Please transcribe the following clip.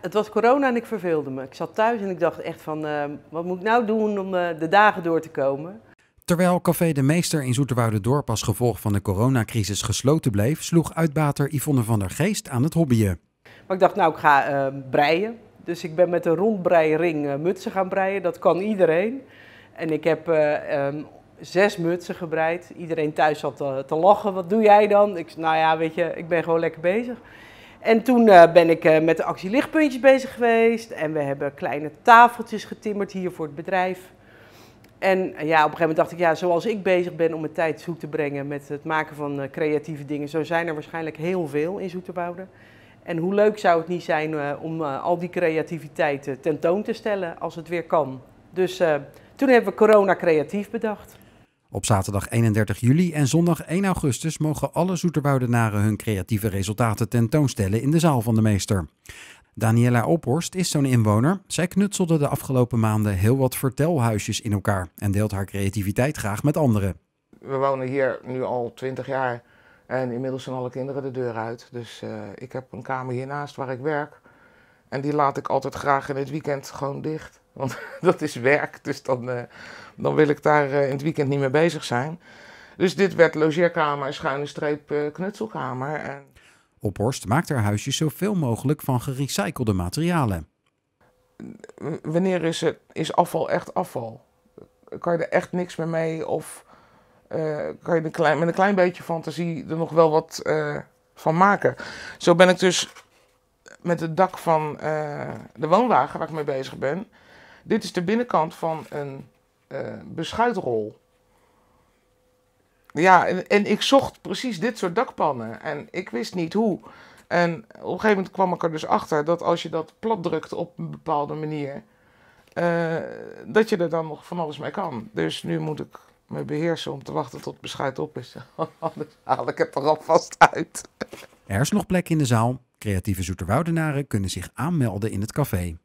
Het was corona en ik verveelde me. Ik zat thuis en ik dacht echt van, eh, wat moet ik nou doen om eh, de dagen door te komen? Terwijl Café de Meester in Dorp als gevolg van de coronacrisis gesloten bleef, sloeg uitbater Yvonne van der Geest aan het hobbyen. Maar ik dacht, nou ik ga eh, breien. Dus ik ben met een rondbreiring mutsen gaan breien. Dat kan iedereen. En ik heb ehm, zes mutsen gebreid. Iedereen thuis zat te, te lachen. Wat doe jij dan? Ik nou ja, weet je, ik ben gewoon lekker bezig. En toen eh, ben ik eh, met de actie lichtpuntjes bezig geweest. En we hebben kleine tafeltjes getimmerd hier voor het bedrijf. En eh, ja, op een gegeven moment dacht ik, ja, zoals ik bezig ben om mijn tijd zoek te brengen met het maken van creatieve dingen, zo zijn er waarschijnlijk heel veel in Zoeterwoude. En hoe leuk zou het niet zijn om al die creativiteit tentoon te stellen als het weer kan. Dus toen hebben we Corona Creatief bedacht. Op zaterdag 31 juli en zondag 1 augustus mogen alle Zoeterwoudenaren hun creatieve resultaten tentoonstellen in de zaal van de meester. Daniela Ophorst is zo'n inwoner. Zij knutselde de afgelopen maanden heel wat vertelhuisjes in elkaar en deelt haar creativiteit graag met anderen. We wonen hier nu al 20 jaar en inmiddels zijn alle kinderen de deur uit. Dus eh, ik heb een kamer hiernaast waar ik werk. En die laat ik altijd graag in het weekend gewoon dicht. Want dat is werk, dus dan, eh, dan wil ik daar eh, in het weekend niet mee bezig zijn. Dus dit werd logeerkamer schuine streep eh, knutselkamer. En... Ophorst maakt haar huisjes zoveel mogelijk van gerecyclede materialen. Wanneer is, het, is afval echt afval? Kan je er echt niks meer mee? Of kan je een klein, met een klein beetje fantasie er nog wel wat van maken? Zo ben ik dus met het dak van eh, de woonwagen waar ik mee bezig ben. Dit is de binnenkant van een uh, beschuitrol. Ja, en, ik zocht precies dit soort dakpannen en ik wist niet hoe. En op een gegeven moment kwam ik er dus achter dat als je dat plat drukt op een bepaalde manier, eh, dat je er dan nog van alles mee kan. Dus nu moet ik me beheersen om te wachten tot beschuit op is. Anders haal ik het er alvast uit. Er is nog plek in de zaal Creatieve Zoeterwoudenaren kunnen zich aanmelden in het café.